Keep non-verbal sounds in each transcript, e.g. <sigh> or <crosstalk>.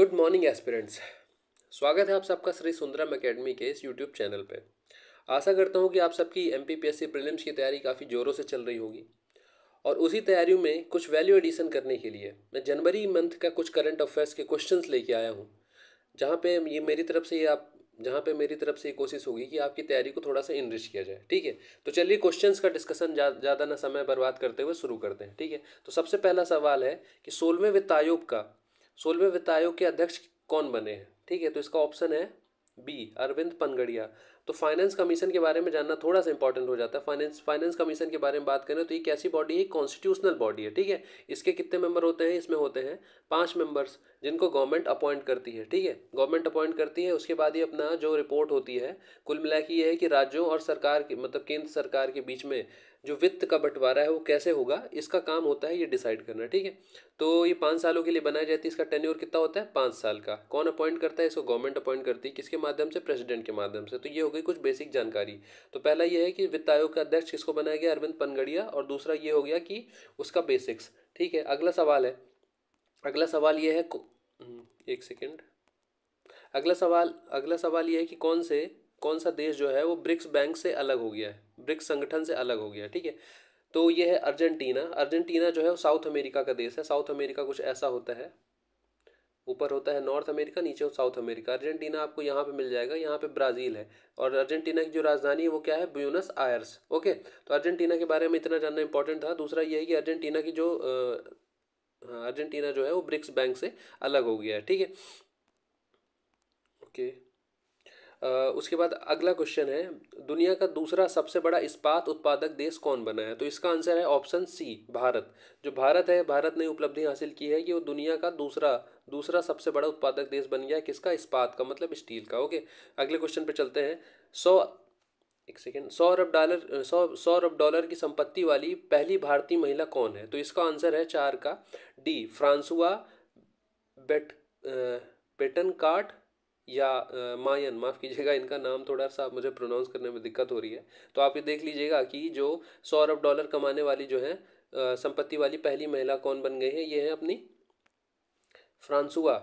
Good morning aspirants स्वागत है आप सबका श्री सुंदरम एकेडमी के इस यूट्यूब चैनल पे आशा करता हूँ कि आप सबकी एम पी प्रीलिम्स की तैयारी काफ़ी ज़ोरों से चल रही होगी और उसी तैयारी में कुछ वैल्यू एडिशन करने के लिए मैं जनवरी मंथ का कुछ करंट अफेयर्स के क्वेश्चंस लेके आया हूँ जहाँ पे ये मेरी तरफ से ये आप जहाँ पे मेरी तरफ से ये कोशिश होगी कि आपकी तैयारी को थोड़ा सा इनरिच किया जाए ठीक है तो चलिए क्वेश्चंस का डिस्कशन ज़्यादा जा, ना समय बर्बाद करते हुए शुरू करते हैं ठीक है तो सबसे पहला सवाल है कि सोलवें वित्त आयोग का सोलहवें वित्त आयोग के अध्यक्ष कौन बने हैं ठीक है तो इसका ऑप्शन है बी अरविंद पनगड़िया तो फाइनेंस कमीशन के बारे में जानना थोड़ा सा इंपॉर्टेंट हो जाता है फाइनेंस फाइनेंस कमीशन के बारे में बात करें तो ये कैसी बॉडी है कॉन्स्टिट्यूशनल बॉडी है ठीक है इसके कितने मेंबर होते हैं इसमें होते हैं पांच मेंबर्स जिनको गवर्नमेंट अपॉइंट करती है ठीक है गवर्नमेंट अपॉइंट करती है उसके बाद ही अपना जो रिपोर्ट होती है कुल मिला ये है कि राज्यों और सरकार के मतलब केंद्र सरकार के बीच में जो वित्त का बंटवारा है वो कैसे होगा इसका काम होता है ये डिसाइड करना ठीक है तो ये पाँच सालों के लिए बनाई जाती है इसका टेन्योर कितना होता है पाँच साल का कौन अपॉइंट करता है इसको गवर्नमेंट अपॉइंट करती है किसके माध्यम से प्रेसिडेंट के माध्यम से तो ये हो गई कुछ बेसिक जानकारी तो पहला ये है कि वित्त आयोग का अध्यक्ष किसको बनाया गया अरविंद पनगड़िया और दूसरा ये हो गया कि उसका बेसिक्स ठीक है अगला सवाल है अगला सवाल ये है हम्म, एक सेकेंड अगला सवाल अगला सवाल ये है कि कौन से कौन सा देश जो है वो ब्रिक्स बैंक से अलग हो गया है ब्रिक्स संगठन से अलग हो गया है ठीक है तो ये है अर्जेंटीना अर्जेंटीना जो है वो साउथ अमेरिका का देश है साउथ अमेरिका कुछ ऐसा होता है ऊपर होता है नॉर्थ अमेरिका नीचे साउथ अमेरिका अर्जेंटीना आपको यहाँ पे मिल जाएगा यहाँ पे ब्राज़ील है और अर्जेंटीना की जो राजधानी है वो क्या है ब्यूनस आयर्स ओके तो अर्जेंटीना के बारे में इतना जानना इंपॉर्टेंट था दूसरा ये है कि अर्जेंटीना की जो हाँ, अर्जेंटीना जो है वो ब्रिक्स बैंक से अलग हो गया है ठीक है ओके उसके बाद अगला क्वेश्चन है दुनिया का दूसरा सबसे बड़ा इस्पात उत्पादक देश कौन बना है तो इसका आंसर है ऑप्शन सी भारत जो भारत है भारत ने उपलब्धि हासिल की है कि वो दुनिया का दूसरा दूसरा सबसे बड़ा उत्पादक देश बन गया किसका इस्पात का मतलब स्टील का ओके अगले क्वेश्चन पर चलते हैं सौ एक सेकेंड सौ अरब डॉलर सौ सौ अरब डॉलर की संपत्ति वाली पहली भारतीय महिला कौन है तो इसका आंसर है चार का डी फ्रांसुआ बेट बेटन कार्ट या मायन माफ़ कीजिएगा इनका नाम थोड़ा सा मुझे प्रोनाउंस करने में दिक्कत हो रही है तो आप ये देख लीजिएगा कि जो सौ अरब डॉलर कमाने वाली जो है संपत्ति वाली पहली महिला कौन बन गई है ये है अपनी फ्रांसुआ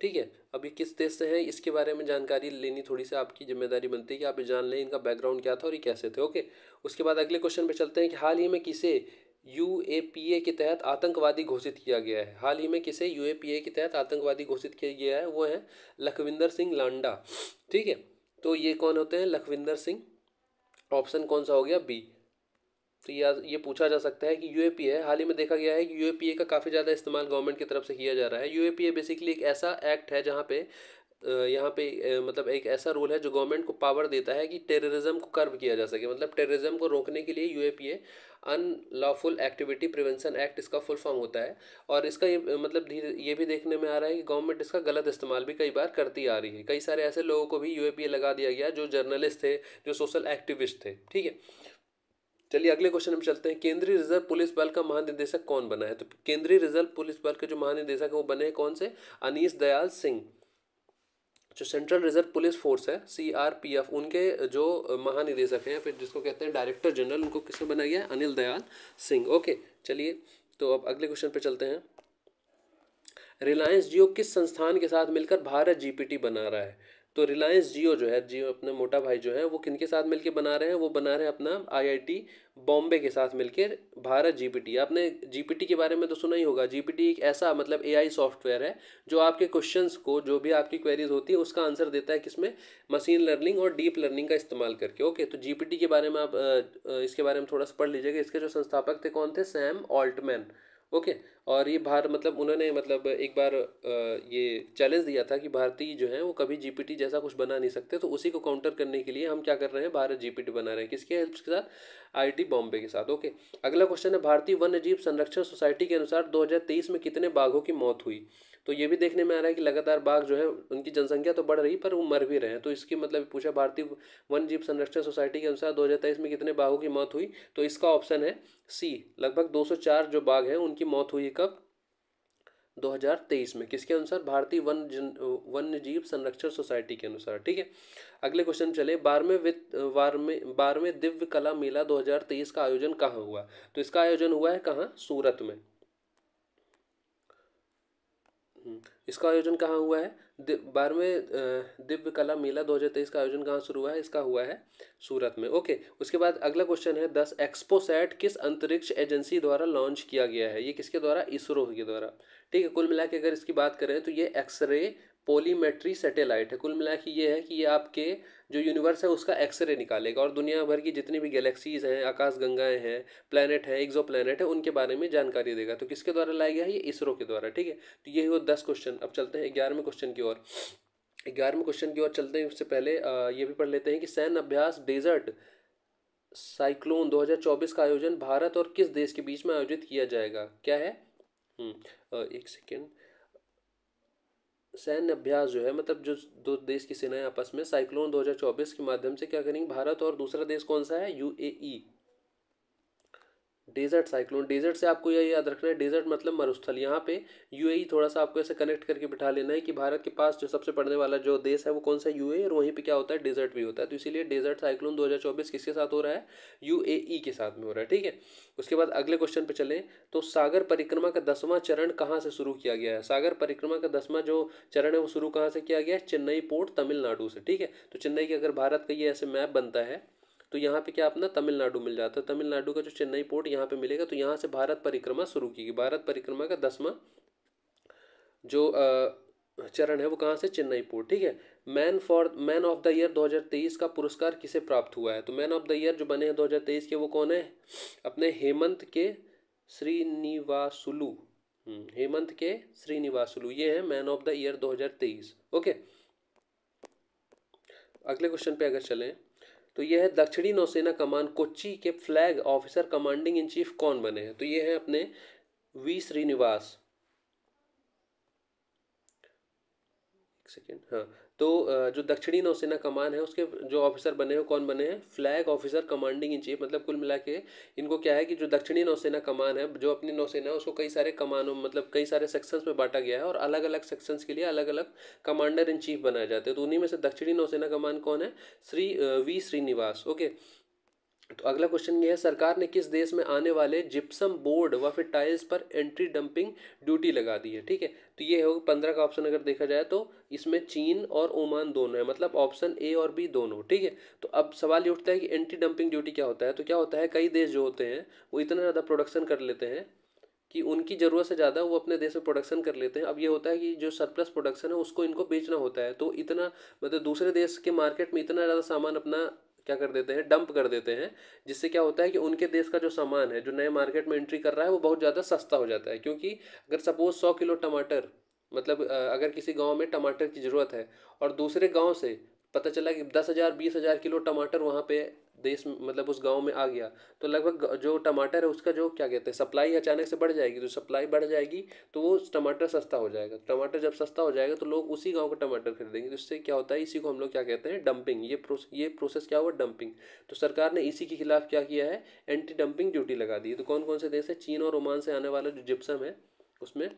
ठीक है अभी किस देश से हैं इसके बारे में जानकारी लेनी थोड़ी सी आपकी जिम्मेदारी बनती है कि आप जान लें इनका बैकग्राउंड क्या था और ये कैसे थे ओके उसके बाद अगले क्वेश्चन पे चलते हैं कि हाल ही में किसे यू के तहत आतंकवादी घोषित किया गया है हाल ही में किसे यू के तहत आतंकवादी घोषित किया गया है वो है लखविंदर सिंह लांडा ठीक है तो ये कौन होते हैं लखविंदर सिंह ऑप्शन कौन सा हो गया बी तो या ये पूछा जा सकता है कि यू है हाल ही में देखा गया है कि यू का काफ़ी ज़्यादा इस्तेमाल गवर्नमेंट की तरफ से किया जा रहा है यू बेसिकली एक ऐसा एक्ट है जहाँ पे यहाँ पे मतलब एक ऐसा रूल है जो गवर्नमेंट को पावर देता है कि टेररिज्म को कर्व किया जा सके मतलब टेररिज्म को रोकने के लिए UAPA unlawful activity prevention act इसका फुल फॉर्म होता है और इसका ये मतलब धीरे ये भी देखने में आ रहा है कि गवर्नमेंट इसका गलत इस्तेमाल भी कई बार करती आ रही है कई सारे ऐसे लोगों को भी यू लगा दिया गया जो जर्नलिस्ट थे जो सोशल एक्टिविस्ट थे ठीक है चलिए अगले क्वेश्चन हम चलते हैं केंद्रीय रिजर्व पुलिस बल का महानिदेशक कौन बना है तो केंद्रीय रिजर्व पुलिस बल के जो महानिदेशक है वो बने कौन से अनीस दयाल सिंह जो सेंट्रल रिजर्व पुलिस फोर्स है सी आर पी एफ उनके जो महानिदेशक हैं फिर जिसको कहते हैं डायरेक्टर जनरल उनको किसने बनाया गया अनिल दयाल सिंह ओके चलिए तो अब अगले क्वेश्चन पे चलते हैं रिलायंस जियो किस संस्थान के साथ मिलकर भारत जीपीटी बना रहा है तो रिलायंस जियो जो है जियो अपने मोटा भाई जो है वो किन के साथ मिलकर बना रहे हैं वो बना रहे हैं अपना आईआईटी बॉम्बे के साथ मिलकर भारत जीपीटी आपने जीपीटी के बारे में तो सुना ही होगा जीपीटी एक ऐसा मतलब एआई सॉफ्टवेयर है जो आपके क्वेश्चंस को जो भी आपकी क्वेरीज होती है उसका आंसर देता है किसमें मशीन लर्निंग और डीप लर्निंग का इस्तेमाल करके ओके तो जीपीटी के बारे में आप इसके बारे में थोड़ा सा पढ़ लीजिएगा इसके जो संस्थापक थे कौन थे सैम ऑल्टमैन ओके और ये भारत मतलब उन्होंने मतलब एक बार ये चैलेंज दिया था कि भारतीय जो है वो कभी जीपीटी जैसा कुछ बना नहीं सकते तो उसी को काउंटर करने के लिए हम क्या कर रहे हैं भारत जीपीटी बना रहे हैं किसके हेल्प के साथ आईटी बॉम्बे के साथ ओके अगला क्वेश्चन है भारतीय वन्य जीव संरक्षण सोसाइटी के अनुसार 2023 में कितने बाघों की मौत हुई तो ये भी देखने में आ रहा है कि लगातार बाघ जो है उनकी जनसंख्या तो बढ़ रही पर वो मर भी रहे हैं तो इसकी मतलब पूछा भारतीय वन जीव संरक्षण सोसाइटी के अनुसार दो में कितने बाघों की मौत हुई तो इसका ऑप्शन है सी लगभग दो जो बाघ हैं उनकी मौत हुई कब 2023 में किसके अनुसार भारतीय वन वन्य जीव संरक्षण सोसाइटी के अनुसार ठीक है अगले क्वेश्चन चले बारहवें वित्त बारहवें बारहवें दिव्य कला मेला 2023 का आयोजन कहाँ हुआ तो इसका आयोजन हुआ है कहाँ सूरत में हम्म, इसका आयोजन कहाँ हुआ है बारहवें दिव्य कला मेला 2023 का आयोजन कहाँ शुरू हुआ है इसका हुआ है सूरत में ओके उसके बाद अगला क्वेश्चन है दस एक्सपोसैट किस अंतरिक्ष एजेंसी द्वारा लॉन्च किया गया है ये किसके द्वारा इसरो के द्वारा ठीक है कुल मिला के अगर इसकी बात करें तो ये एक्सरे पोलीमेट्री सैटेलाइट है कुल मिला कि ये है कि ये आपके जो यूनिवर्स है उसका एक्सरे निकालेगा और दुनिया भर की जितनी भी गैलेक्सीज़ हैं आकाश गंगाएँ हैं प्लानट हैं एग्जो प्लानट है उनके बारे में जानकारी देगा तो किसके द्वारा लाया गया है ये इसरो के द्वारा ठीक है तो ये हुआ दस क्वेश्चन अब चलते हैं ग्यारहवें क्वेश्चन की ओर ग्यारहवें क्वेश्चन की ओर चलते हैं उससे पहले ये भी पढ़ लेते हैं कि सैन्य अभ्यास डेजर्ट साइक्लोन 2024 का आयोजन भारत और किस देश के बीच में आयोजित किया जाएगा क्या है हम्म, एक सेकेंड सैन्य अभ्यास जो है मतलब जो दो देश की सेनाएं आपस में साइक्लोन 2024 के माध्यम से क्या करेंगे भारत और दूसरा देश कौन सा है यूएई डेजर्ट साइक्लोन डेजर्ट से आपको यह याद रखना है डेजर्ट मतलब मरुस्थल यहाँ पे यूएई थोड़ा सा आपको ऐसे कनेक्ट करके बिठा लेना है कि भारत के पास जो सबसे पड़ने वाला जो देश है वो कौन सा यूएई और वहीं पे क्या होता है डेजर्ट भी होता है तो इसीलिए डेजर्ट साइक्लोन 2024 किसके साथ हो रहा है यू के साथ में हो रहा है ठीक है उसके बाद अगले क्वेश्चन पर चलें तो सागर परिक्रमा का दसवां चरण कहाँ से शुरू किया गया है सागर परिक्रमा का दसवां जो चरण है वो शुरू कहाँ से किया गया है चेन्नई पोर्ट तमिलनाडु से ठीक है तो चेन्नई के अगर भारत का ये ऐसे मैप बनता है तो यहाँ पे क्या अपना तमिलनाडु मिल जाता है तमिलनाडु का जो चेन्नई पोर्ट यहाँ पे मिलेगा तो यहाँ से भारत परिक्रमा शुरू की गई भारत परिक्रमा का दसवा जो चरण है वो कहाँ से चेन्नई पोर्ट ठीक है man for man of the year 2023 का पुरस्कार किसे प्राप्त हुआ है तो मैन ऑफ द ईयर जो बने हैं दो के वो कौन है अपने हेमंत के श्रीनिवासुलू हम्म, हेमंत के श्रीनिवासुलू ये है man of the year 2023 okay अगले क्वेश्चन पे अगर चलें तो यह है दक्षिणी नौसेना कमान कोच्चि के flag officer commanding in chief कौन बने हैं तो ये हैं अपने वी श्रीनिवास एक सेकेंड हाँ तो जो दक्षिणी नौसेना कमान है उसके जो ऑफिसर बने हैं कौन बने हैं flag officer commanding in chief मतलब कुल मिला के इनको क्या है कि जो दक्षिणी नौसेना कमान है जो अपनी नौसेना है उसको कई सारे कमानों मतलब कई सारे सेक्शंस में बांटा गया है और अलग अलग सेक्शंस के लिए अलग अलग कमांडर इन चीफ बनाए जाते हैं तो उन्हीं में से दक्षिणी नौसेना कमान कौन है श्री वी श्रीनिवास ओके तो अगला क्वेश्चन ये है सरकार ने किस देश में आने वाले जिप्सम बोर्ड व फिर टाइल्स पर एंट्री डंपिंग ड्यूटी लगा दी है ठीक है तो ये होगा पंद्रह का ऑप्शन अगर देखा जाए तो इसमें चीन और ओमान दोनों है मतलब ऑप्शन ए और बी दोनों ठीक है तो अब सवाल ये उठता है कि एंट्री डंपिंग ड्यूटी क्या होता है तो क्या होता है कई देश जो होते हैं वो इतना ज़्यादा प्रोडक्शन कर लेते हैं कि उनकी ज़रूरत से ज़्यादा वो अपने देश में प्रोडक्शन कर लेते हैं अब ये होता है कि जो सरप्लस प्रोडक्शन है उसको इनको बेचना होता है तो इतना मतलब दूसरे देश के मार्केट में इतना ज़्यादा सामान अपना क्या कर देते हैं डंप कर देते हैं जिससे क्या होता है कि उनके देश का जो सामान है जो नए मार्केट में एंट्री कर रहा है वो बहुत ज़्यादा सस्ता हो जाता है क्योंकि अगर सपोज सौ किलो टमाटर मतलब अगर किसी गांव में टमाटर की ज़रूरत है और दूसरे गांव से पता चला कि दस हज़ार बीस हज़ार किलो टमाटर वहाँ पे देश मतलब उस गांव में आ गया तो लगभग जो टमाटर है उसका जो क्या कहते हैं सप्लाई अचानक से बढ़ जाएगी तो सप्लाई बढ़ जाएगी तो वो टमाटर सस्ता हो जाएगा टमाटर जब सस्ता हो जाएगा तो लोग उसी गांव का टमाटर खरीदेंगे तो इससे क्या होता है इसी को हम लोग क्या कहते हैं डंपिंग ये प्रोस ये प्रोसेस क्या हुआ डंपिंग तो सरकार ने इसी के खिलाफ क्या किया है एंटी डंपिंग ड्यूटी लगा दी तो कौन कौन से देश है चीन और ओमान से आने वाला जो जिप्सम है उसमें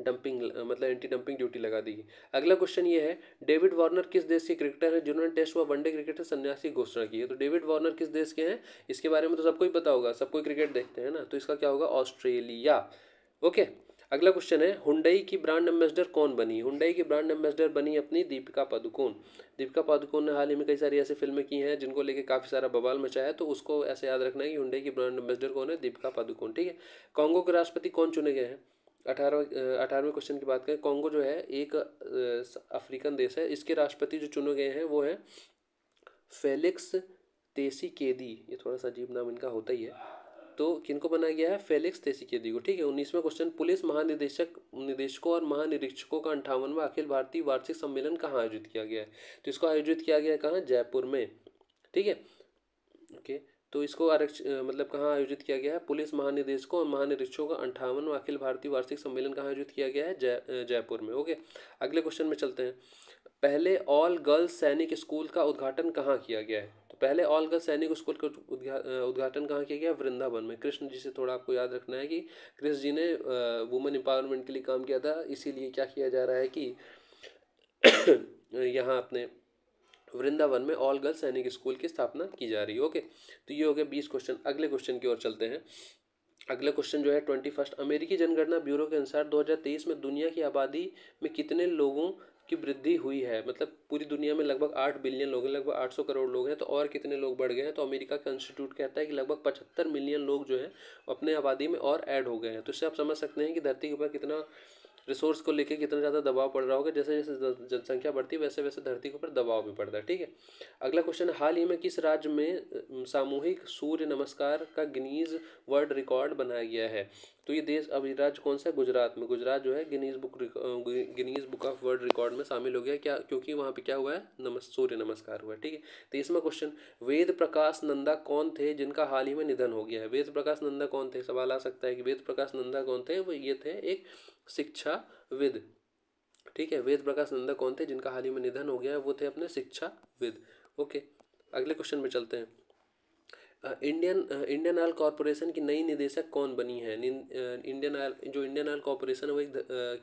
डंपिंग मतलब एंटी डंपिंग ड्यूटी लगा देगी अगला क्वेश्चन ये है डेविड वार्नर किस देश के क्रिकेटर हैं जिन्होंने टेस्ट व वनडे क्रिकेट से सन्यासी घोषणा की है तो डेविड वार्नर किस देश के हैं इसके बारे में तो सबको ही पता होगा सबको क्रिकेट देखते हैं ना तो इसका क्या होगा ऑस्ट्रेलिया ओके अगला क्वेश्चन है हुंडई की ब्रांड एम्बेसडर कौन बनी हुंडई की ब्रांड एम्बेसडर बनी अपनी दीपिका पादुकोण दीपिका पादुकोण ने हाल ही में कई सारी ऐसी फिल्में की हैं जिनको लेके काफ़ी सारा बवाल मचाया है तो उसको ऐसे याद रखना है कि हुंडई की ब्रांड एम्बेसडर कौन है दीपिका पादुकोण ठीक है कांगो के राष्ट्रपति कौन चुने गए हैं अठारह अठारहवें क्वेश्चन की बात करें कॉन्गो जो है एक अफ्रीकन देश है इसके राष्ट्रपति जो चुने गए हैं वो हैं फेलिक्स तेसी केदी ये थोड़ा सा अजीब नाम इनका होता ही है तो किनको बनाया गया है फेलिक्स तेसी केदी को ठीक है उन्नीसवें क्वेश्चन पुलिस महानिदेशक निदेशकों और महानिरीक्षकों का अंठावनवा अखिल भारतीय वार्षिक सम्मेलन कहाँ आयोजित किया गया है तो इसको आयोजित किया गया है कहाँ जयपुर में ठीक है ओके तो इसको आरक्षण मतलब कहाँ आयोजित किया गया है पुलिस महानिदेशकों और महानिरीक्षकों का अंठावन अखिल भारतीय वार्षिक सम्मेलन कहाँ आयोजित किया गया है जय जयपुर में ओके अगले क्वेश्चन में चलते हैं पहले ऑल गर्ल्स सैनिक स्कूल का उद्घाटन कहाँ किया गया है तो पहले ऑल गर्ल्स सैनिक स्कूल का उद्घाटन कहाँ किया गया वृंदावन में कृष्ण जी से थोड़ा आपको याद रखना है कि कृष्ण जी ने वुमेन एम्पावरमेंट के लिए काम किया था इसीलिए क्या किया जा रहा है कि <coughs> यहाँ अपने वृंदावन में ऑल गर्ल्स सैनिक स्कूल की स्थापना की जा रही है ओके तो ये हो गया बीस क्वेश्चन अगले क्वेश्चन की ओर चलते हैं अगला क्वेश्चन जो है ट्वेंटी फर्स्ट अमेरिकी जनगणना ब्यूरो के अनुसार 2023 में दुनिया की आबादी में कितने लोगों की वृद्धि हुई है मतलब पूरी दुनिया में लगभग आठ बिलियन लोग हैं लगभग आठ सौ करोड़ लोग हैं तो और कितने लोग बढ़ गए हैं तो अमेरिका का इंस्टीट्यूट कहता है कि लगभग पचहत्तर मिलियन लोग जो है अपने आबादी में और ऐड हो गए हैं तो इससे आप समझ सकते हैं कि धरती के ऊपर कितना रिसोर्स को लेके कितना ज़्यादा दबाव पड़ रहा होगा जैसे जैसे जनसंख्या बढ़ती है वैसे वैसे धरती के ऊपर दबाव भी पड़ता है ठीक है अगला क्वेश्चन हाल ही में किस राज्य में सामूहिक सूर्य नमस्कार का गिनीज वर्ल्ड रिकॉर्ड बनाया गया है तो ये देश अब राज्य कौन सा है गुजरात में गुजरात जो है Guinness book Guinness book of world record में शामिल हो गया क्या क्योंकि वहाँ पे क्या हुआ है नमस् सूर्य नमस्कार हुआ है ठीक है तीसवा तो क्वेश्चन वेद प्रकाश नंदा कौन थे जिनका हाल ही में निधन हो गया है वेद प्रकाश नंदा कौन थे सवाल आ सकता है कि वेद प्रकाश नंदा कौन थे वो ये थे एक शिक्षाविद ठीक है वेद प्रकाश नंदा कौन थे जिनका हाल ही में निधन हो गया है वो थे अपने शिक्षाविद ओके अगले क्वेश्चन में चलते हैं इंडियन इंडियन ऑयल कॉरपोरेशन की नई निदेशक कौन बनी है इंडियन ऑयल जो इंडियन ऑयल कॉरपोरेशन है वो एक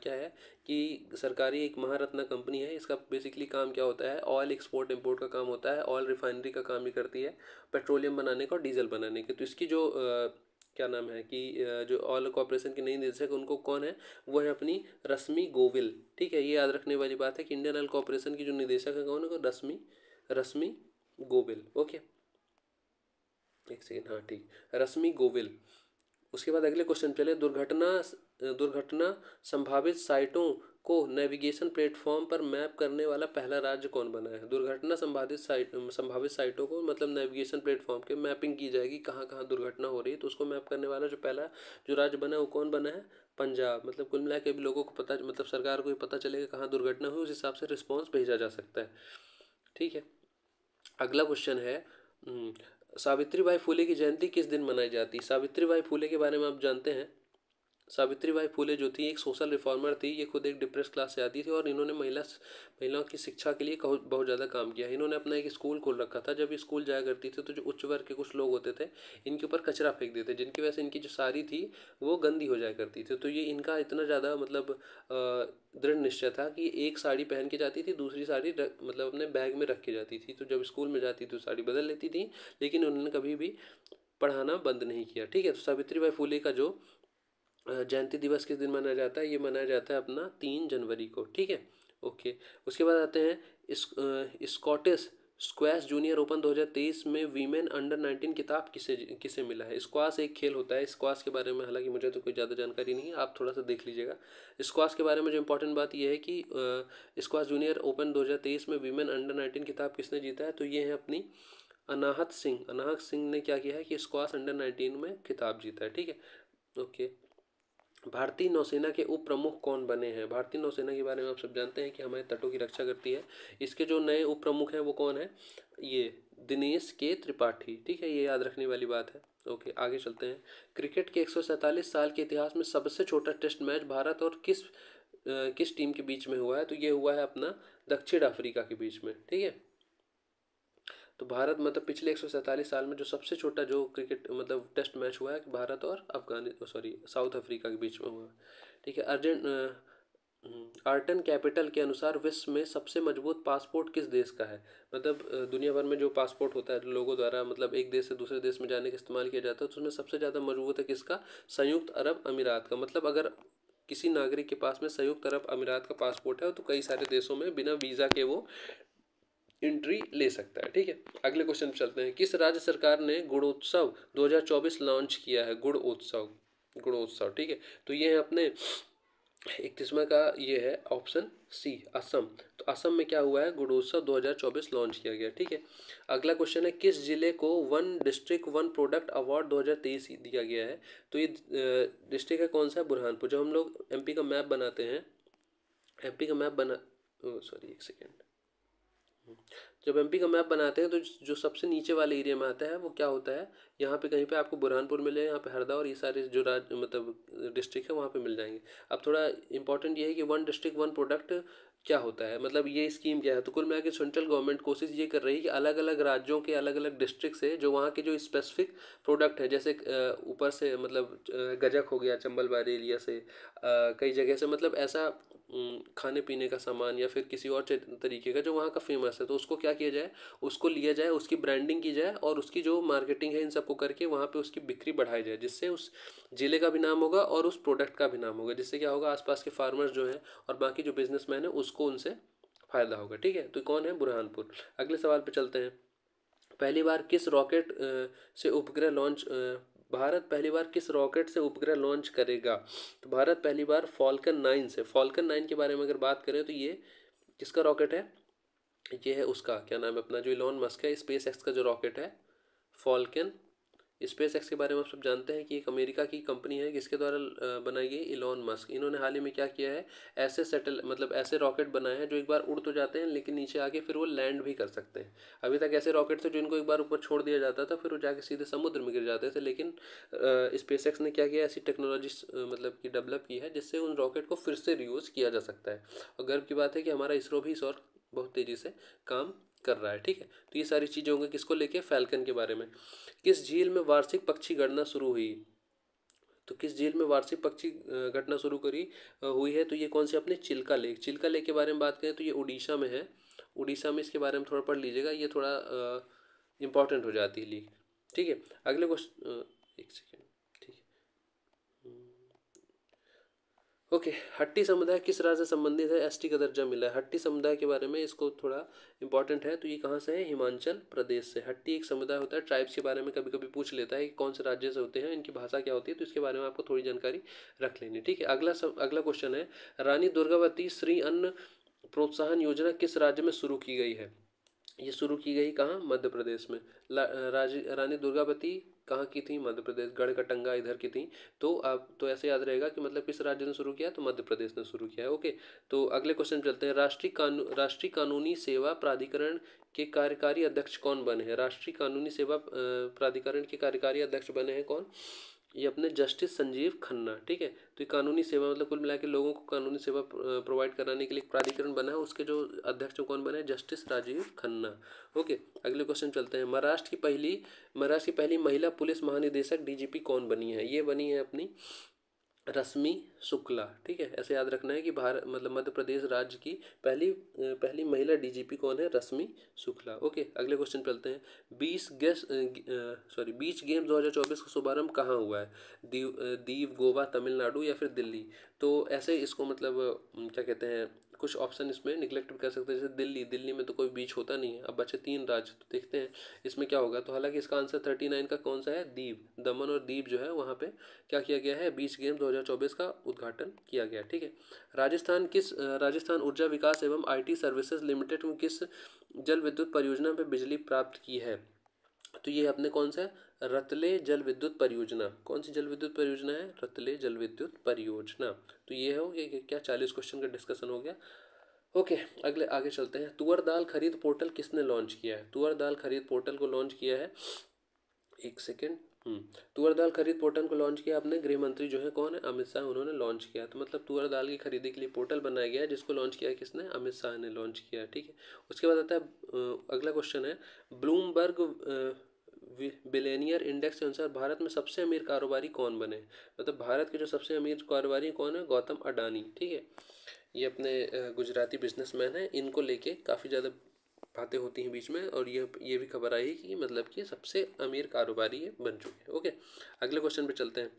क्या है कि सरकारी एक महारत्ना कंपनी है इसका बेसिकली काम क्या होता है ऑयल एक्सपोर्ट इंपोर्ट का काम होता है ऑयल रिफाइनरी का काम भी करती है पेट्रोलियम बनाने का और डीजल बनाने के तो इसकी जो क्या नाम है कि जो ऑयल कॉरपोरेशन की नई निदेशक उनको कौन है वो है अपनी रश्मि गोविल ठीक है ये याद रखने वाली बात है कि इंडियन ऑयल कॉरपोरेशन की जो निदेशक है कौन है रश्मि रश्मि गोविल ओके एक सेकेंड हाँ ठीक रश्मि गोविल उसके बाद अगले क्वेश्चन चले दुर्घटना दुर्घटना संभावित साइटों को नेविगेशन प्लेटफॉर्म पर मैप करने वाला पहला राज्य कौन बना है दुर्घटना संभावित साइट संभावित साइटों को मतलब नेविगेशन प्लेटफॉर्म के मैपिंग की जाएगी कहाँ कहाँ दुर्घटना हो रही है तो उसको मैप करने वाला जो पहला जो राज्य बना है वो कौन बना है पंजाब मतलब कुल मिला के भी लोगों को पता मतलब सरकार को भी पता चलेगा कहाँ दुर्घटना हुई उस हिसाब से रिस्पॉन्स भेजा जा सकता है ठीक है अगला क्वेश्चन है हम्म, सावित्री बाई फूले की जयंती किस दिन मनाई जाती है सावित्री बाई फूले के बारे में आप जानते हैं सावित्री बाई फूले जो थी एक सोशल रिफॉर्मर थी ये खुद एक डिप्रेस क्लास से आती थी और इन्होंने महिला महिलाओं की शिक्षा के लिए बहुत ज़्यादा काम किया इन्होंने अपना एक स्कूल खोल रखा था जब स्कूल जाया करती थी तो जो उच्च वर्ग के कुछ लोग होते थे इनके ऊपर कचरा फेंक देते जिनकी वजह से इनकी जो साड़ी थी वो गंदी हो जाया करती थी तो ये इनका इतना ज़्यादा मतलब दृढ़ निश्चय था कि एक साड़ी पहन के जाती थी दूसरी साड़ी मतलब अपने बैग में रख के जाती थी तो जब स्कूल में जाती तो साड़ी बदल लेती थी लेकिन उन्होंने कभी भी पढ़ाना बंद नहीं किया ठीक है तो सावित्री बाई फूले का जो जयंती दिवस किस दिन मनाया जाता है ये मनाया जाता है अपना तीन जनवरी को ठीक है ओके उसके बाद आते हैं इस स्कॉटिश स्क्वैश जूनियर ओपन 2023 में वीमेन अंडर 19 किताब किसे किसे मिला है स्क्वाश एक खेल होता है स्क्वाश के बारे में हालांकि मुझे तो कोई ज़्यादा जानकारी नहीं है आप थोड़ा सा देख लीजिएगा स्क्वाश के बारे में जो इंपॉर्टेंट बात यह है कि स्क्वाश जूनियर ओपन 2023 में वीमेन अंडर 19 किताब किसने जीता है तो ये है अपनी अनाहत सिंह अनाहत सिंह ने क्या किया है कि स्क्वाश अंडर नाइनटीन में किताब जीता है ठीक है ओके okay. भारतीय नौसेना के उप प्रमुख कौन बने हैं भारतीय नौसेना के बारे में आप सब जानते हैं कि हमारे तटों की रक्षा करती है इसके जो नए उप प्रमुख हैं वो कौन है ये दिनेश के त्रिपाठी ठीक है ये याद रखने वाली बात है ओके आगे चलते हैं क्रिकेट के एक साल के इतिहास में सबसे छोटा टेस्ट मैच भारत और किस किस टीम के बीच में हुआ है तो ये हुआ है अपना दक्षिण अफ्रीका के बीच में ठीक है तो भारत मतलब पिछले एक साल में जो सबसे छोटा जो क्रिकेट मतलब टेस्ट मैच हुआ है भारत और अफगानिस्तान सॉरी साउथ अफ्रीका के बीच में हुआ ठीक है अर्जेंट आर्टन कैपिटल के अनुसार विश्व में सबसे मजबूत पासपोर्ट किस देश का है मतलब दुनिया भर में जो पासपोर्ट होता है लोगों द्वारा मतलब एक देश से दूसरे देश में जाने का इस्तेमाल किया जाता है तो उसमें सबसे ज़्यादा मजबूत है किसका संयुक्त अरब अमीरात का मतलब अगर किसी नागरिक के पास में संयुक्त अरब अमीरात का पासपोर्ट है तो कई सारे देशों में बिना वीज़ा के वो एंट्री ले सकता है ठीक है अगले क्वेश्चन चलते हैं किस राज्य सरकार ने गुणोत्सव 2024 लॉन्च किया है गुणोत्सव गुणोत्सव ठीक है तो ये है अपने एक किस्म का ये है ऑप्शन सी असम तो असम में क्या हुआ है गुणोत्सव 2024 लॉन्च किया गया ठीक है अगला क्वेश्चन है किस जिले को one district one product award 2023 दिया गया है तो ये डिस्ट्रिक्ट है कौन सा है बुरहानपुर जब हम लोग एमपी का मैप बनाते हैं एमपी का मैप बना सॉरी एक सेकेंड जब एम का मैप बनाते हैं तो जो सबसे नीचे वाले एरिया में आता है वो क्या होता है यहाँ पे कहीं पे आपको बुरहानपुर मिले यहाँ पे हरदा और ये सारे जो राज मतलब डिस्ट्रिक्ट है वहाँ पे मिल जाएंगे अब थोड़ा इंपॉर्टेंट ये है कि वन डिस्ट्रिक्ट वन प्रोडक्ट क्या होता है मतलब ये स्कीम क्या है तो कुल मिला के सेंट्रल गवर्नमेंट कोशिश ये कर रही है कि अलग अलग राज्यों के अलग अलग डिस्ट्रिक्ट से जो वहाँ के जो स्पेसिफिक प्रोडक्ट है जैसे ऊपर से मतलब गजक हो गया चंबल एरिया से कई जगह से मतलब ऐसा खाने पीने का सामान या फिर किसी और तरीके का जो वहाँ का फेमस है तो उसको क्या किया जाए उसको लिया जाए उसकी ब्रांडिंग की जाए और उसकी जो मार्केटिंग है इन सबको करके वहाँ पे उसकी बिक्री बढ़ाई जाए जिससे उस ज़िले का भी नाम होगा और उस प्रोडक्ट का भी नाम होगा जिससे क्या होगा आसपास के फार्मर्स जो हैं और बाकी जो बिजनेसमैन है उस उसको उनसे फ़ायदा होगा ठीक है तो कौन है बुरहानपुर अगले सवाल पर चलते हैं पहली बार किस रॉकेट से उपग्रह लॉन्च भारत पहली बार किस रॉकेट से उपग्रह लॉन्च करेगा तो भारत पहली बार फॉल्कन नाइन से फॉल्कन नाइन के बारे में अगर बात करें तो ये किसका रॉकेट है ये है उसका क्या नाम है अपना जो इलॉन मस्क है स्पेस एक्स का जो रॉकेट है फॉल्कन स्पेस एक्स के बारे में आप सब जानते हैं कि एक अमेरिका की कंपनी है जिसके द्वारा बनाई गई इलॉन मस्क इन्होंने हाल ही में क्या किया है ऐसे सेटल मतलब ऐसे रॉकेट बनाए हैं जो एक बार उड़ तो जाते हैं लेकिन नीचे आके फिर वो लैंड भी कर सकते हैं अभी तक ऐसे रॉकेट थे जिनको एक बार ऊपर छोड़ दिया जाता था फिर वो जाके सीधे समुद्र में गिर जाते थे लेकिन स्पेस एक्स ने क्या किया ऐसी टेक्नोलॉजी मतलब कि डेवलप की है जिससे उन रॉकेट को फिर से रीयूज़ किया जा सकता है और गर्व की बात है कि हमारा इसरो भी इस और बहुत तेज़ी से काम कर रहा है ठीक है तो ये सारी चीज़ें होंगी किसको लेके फैल्कन के बारे में किस झील में वार्षिक पक्षी गणना शुरू हुई तो किस झील में वार्षिक पक्षी घटना शुरू करी हुई है तो ये कौन से अपने चिल्का लेक चिल्का लेक के बारे में बात करें तो ये उड़ीसा में है उड़ीसा में इसके बारे में थोड़ा पढ़ लीजिएगा ये थोड़ा इम्पॉर्टेंट हो जाती है लीक ठीक है अगले क्वेश्चन एक सेकेंड ओके okay, हट्टी समुदाय किस राज्य से संबंधित है एसटी का दर्जा मिला है हट्टी समुदाय के बारे में इसको थोड़ा इंपॉर्टेंट है तो ये कहाँ से है हिमाचल प्रदेश से हट्टी एक समुदाय होता है ट्राइब्स के बारे में कभी कभी पूछ लेता है कि कौन से राज्य से होते हैं इनकी भाषा क्या होती है तो इसके बारे में आपको थोड़ी जानकारी रख लेनी ठीक है अगला सम, अगला क्वेश्चन है रानी दुर्गावती श्री अन्न प्रोत्साहन योजना किस राज्य में शुरू की गई है ये शुरू की गई कहाँ मध्य प्रदेश में रानी दुर्गावती कहाँ की थी मध्य प्रदेश गढ़ कटंगा इधर की थी तो आप तो ऐसे याद रहेगा कि मतलब किस राज्य ने शुरू किया तो मध्य प्रदेश ने शुरू किया है ओके तो अगले क्वेश्चन चलते हैं राष्ट्रीय कानू राष्ट्रीय कानूनी सेवा प्राधिकरण के कार्यकारी अध्यक्ष कौन बने हैं राष्ट्रीय कानूनी सेवा प्राधिकरण के कार्यकारी अध्यक्ष बने हैं कौन ये अपने जस्टिस संजीव खन्ना ठीक है तो ये कानूनी सेवा मतलब कुल मिला के लोगों को कानूनी सेवा प्रोवाइड कराने के लिए प्राधिकरण बना है उसके जो अध्यक्ष कौन बने जस्टिस राजीव खन्ना ओके अगले क्वेश्चन चलते हैं महाराष्ट्र की पहली महाराष्ट्र की पहली महिला पुलिस महानिदेशक डीजीपी कौन बनी है ये बनी है अपनी रश्मि शुक्ला ठीक है ऐसे याद रखना है कि भारत मतलब मध्य प्रदेश राज्य की पहली पहली महिला डीजीपी कौन है रश्मि शुक्ला ओके अगले क्वेश्चन पे चलते हैं बीस गेस सॉरी बीच गेम 2024 का शुभारंभ कहाँ हुआ है दीव दीव गोवा तमिलनाडु या फिर दिल्ली तो ऐसे इसको मतलब क्या कहते हैं कुछ ऑप्शन इसमें निगलेक्ट कर सकते हैं जैसे दिल्ली दिल्ली में तो कोई बीच होता नहीं है अब बचे तीन राज्य तो देखते हैं इसमें क्या होगा तो हालांकि इसका आंसर थर्टी नाइन का कौन सा है दीप दमन और दीप जो है वहाँ पे क्या किया गया है बीच गेम 2024 का उद्घाटन किया गया ठीक है राजस्थान किस राजस्थान ऊर्जा विकास एवं आईटी सर्विसेज लिमिटेड में किस जल विद्युत परियोजना पर बिजली प्राप्त की है तो ये अपने कौन सा है रतले जल विद्युत परियोजना कौन सी जल विद्युत परियोजना है रतले जल विद्युत परियोजना तो ये हो गया क्या चालीस क्वेश्चन का डिस्कशन हो गया ओके okay, अगले आगे चलते हैं तुअर दाल खरीद पोर्टल किसने लॉन्च किया है तुअर दाल खरीद पोर्टल को लॉन्च किया है एक सेकेंड हम्म, तुअर दाल खरीद पोर्टल को लॉन्च किया आपने गृह मंत्री जो है कौन है अमित शाह उन्होंने लॉन्च किया तो मतलब तुअर दाल की खरीदी के लिए पोर्टल बनाया गया जिसको लॉन्च किया किसने अमित शाह ने लॉन्च किया ठीक है उसके बाद आता है अगला क्वेश्चन है ब्लूमबर्ग बिलेनियर इंडेक्स के अनुसार भारत में सबसे अमीर कारोबारी कौन बने मतलब तो भारत के जो सबसे अमीर कारोबारी कौन है गौतम अडानी ठीक है ये अपने गुजराती बिजनेसमैन हैं इनको लेके काफ़ी ज़्यादा बातें होती हैं बीच में और ये ये भी खबर आई कि मतलब कि सबसे अमीर कारोबारी ये बन चुके हैं ओके अगले क्वेश्चन पे चलते हैं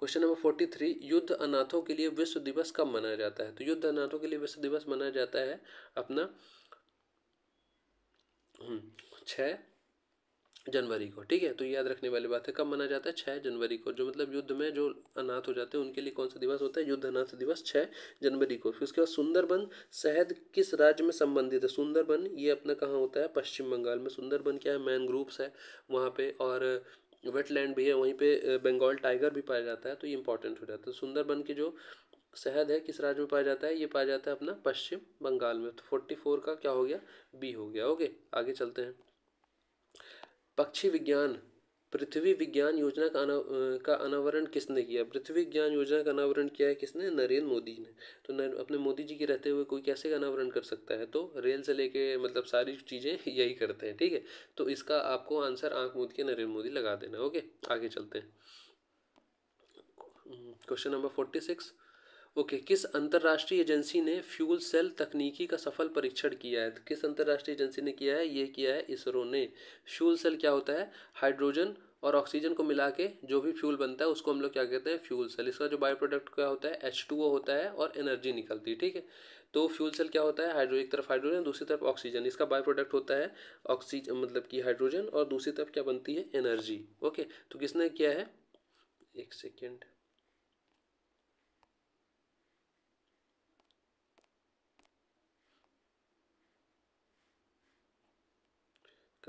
क्वेश्चन नंबर फोर्टी थ्री युद्ध अनाथों के लिए विश्व दिवस कब मनाया जाता है तो युद्ध अनाथों के लिए विश्व दिवस मनाया जाता है अपना हम्म, छः जनवरी को ठीक है तो याद रखने वाली बात है कब मनाया जाता है छः जनवरी को जो मतलब युद्ध में जो अनाथ हो जाते हैं उनके लिए कौन सा दिवस होता है युद्ध अनाथ दिवस छः जनवरी को फिर उसके बाद सुंदरबन शहद किस राज्य में संबंधित है सुंदरबन ये अपना कहाँ होता है पश्चिम बंगाल में सुंदरबन क्या है मैन ग्रुप्स है वहाँ पर और वेटलैंड भी है वहीं पर बंगाल टाइगर भी पाया जाता है तो ये इंपॉर्टेंट हो जाता है तो सुंदरबन के जो शहद है किस राज्य में पाया जाता है ये पाया जाता है अपना पश्चिम बंगाल में तो फोर्टी फोर का क्या हो गया बी हो गया ओके आगे चलते हैं पक्षी विज्ञान पृथ्वी विज्ञान योजना का का अनावरण किसने किया पृथ्वी विज्ञान योजना का अनावरण किया है किसने नरेंद्र मोदी ने तो नर, अपने मोदी जी के रहते हुए कोई कैसे अनावरण कर सकता है तो रेल से लेके मतलब सारी चीज़ें यही करते हैं ठीक है तो इसका आपको आंसर आंख मूद के नरेंद्र मोदी लगा देना ओके आगे चलते हैं question number forty six okay okay, किस अंतर्राष्ट्रीय एजेंसी ने फ्यूल सेल तकनीकी का सफल परीक्षण किया है तो किस अंतर्राष्ट्रीय एजेंसी ने किया है ये किया है इसरो ने फ्यूल सेल क्या होता है हाइड्रोजन और ऑक्सीजन को मिला के जो भी फ्यूल बनता है उसको हम लोग क्या कहते हैं फ्यूल सेल इसका जो बायो प्रोडक्ट क्या होता है एच टू ओ होता है और एनर्जी निकलती है ठीक है तो फ्यूल सेल क्या होता है हाइड्रो एक तरफ हाइड्रोजन दूसरी तरफ ऑक्सीजन इसका बायो प्रोडक्ट होता है ऑक्सीजन मतलब कि हाइड्रोजन और दूसरी तरफ क्या बनती है एनर्जी ओके तो किसने किया है एक सेकेंड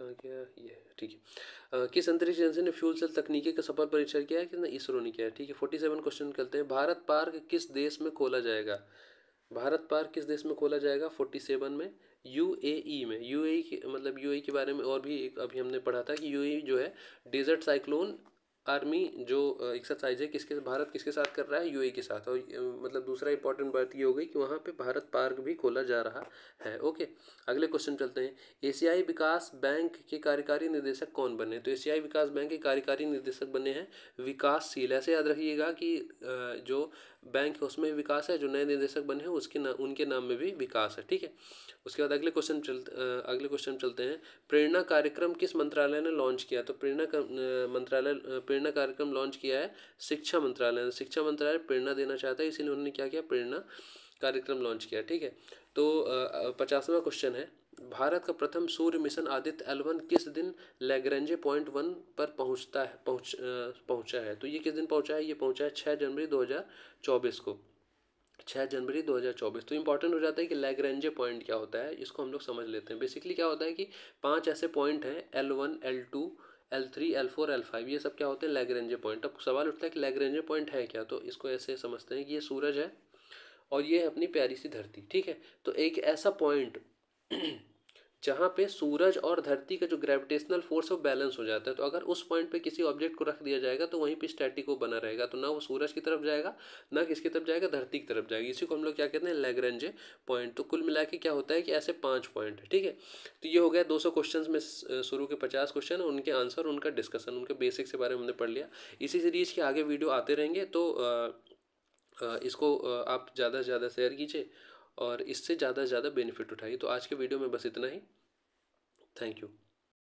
कहा गया ये ठीक है किस अंतरिक्ष एजेंसी ने फ्यूल सेल तकनीकी का सफल परीक्षण किया है ना इसरो ने किया है ठीक है फोर्टी सेवन क्वेश्चन करते हैं भारत पार्क किस देश में खोला जाएगा भारत पार्क किस देश में खोला जाएगा फोर्टी सेवन में यू ए ई में यू ए मतलब यू ए के बारे में और भी एक अभी हमने पढ़ा था कि यू ए जो है डेजर्ट साइक्लोन आर्मी जो एक्सरसाइज है किसके भारत किसके साथ कर रहा है यूएई के साथ और मतलब दूसरा इंपॉर्टेंट बात ये हो गई कि वहाँ पे भारत पार्क भी खोला जा रहा है ओके अगले क्वेश्चन चलते हैं एशियाई विकास बैंक के कार्यकारी निदेशक कौन बने तो एशियाई विकास बैंक के कार्यकारी निदेशक बने हैं विकासशील ऐसे याद रखिएगा कि जो बैंक है उसमें विकास है जो नए निदेशक बने हैं उसके ना उनके नाम में भी विकास है ठीक है उसके बाद अगले क्वेश्चन चल अगले क्वेश्चन चलते हैं प्रेरणा कार्यक्रम किस मंत्रालय ने लॉन्च किया तो प्रेरणा मंत्रालय प्रेरणा कार्यक्रम लॉन्च किया है शिक्षा मंत्रालय ने शिक्षा मंत्रालय प्रेरणा देना चाहता है इसीलिए उन्होंने क्या किया प्रेरणा कार्यक्रम लॉन्च किया ठीक है तो पचासवा क्वेश्चन है भारत का प्रथम सूर्य मिशन आदित्य एलवन किस दिन लैग्रेंजे पॉइंट वन पर पहुंचता है पहुंच पहुंचा है तो ये किस दिन पहुंचा है ये पहुंचा है छः जनवरी दो हज़ार चौबीस को छः जनवरी दो हज़ार चौबीस तो इम्पॉर्टेंट हो जाता है कि लैग्रेंजे पॉइंट क्या होता है इसको हम लोग समझ लेते हैं बेसिकली क्या होता है कि पांच ऐसे पॉइंट हैं L one L two L three L four L five ये सब क्या होते हैं लेगरेंजे पॉइंट अब सवाल उठता है कि लैग्रेंजे पॉइंट है क्या तो इसको ऐसे समझते हैं कि ये सूरज है और ये है अपनी प्यारी सी धरती ठीक है तो एक ऐसा पॉइंट <clears throat> जहाँ पे सूरज और धरती का जो ग्रेविटेशनल फोर्स है वो बैलेंस हो जाता है तो अगर उस पॉइंट पे किसी ऑब्जेक्ट को रख दिया जाएगा तो वहीं पे स्टैटिक वो बना रहेगा तो ना वो सूरज की तरफ जाएगा ना किसकी तरफ जाएगा धरती की तरफ जाएगा इसी को हम लोग क्या कहते हैं लेगरेंजे पॉइंट तो कुल मिला के क्या होता है कि ऐसे पाँच पॉइंट है ठीक है तो ये हो गया दो क्वेश्चन में शुरू के पचास क्वेश्चन उनके आंसर उनका डिस्कशन उनके बेसिक्स के बारे में हमने पढ़ लिया इसी सीरीज़ के आगे वीडियो आते रहेंगे तो इसको आप ज़्यादा से ज़्यादा शेयर कीजिए और इससे ज़्यादा से ज़्यादा बेनिफिट उठाइए तो आज के वीडियो में बस इतना ही थैंक यू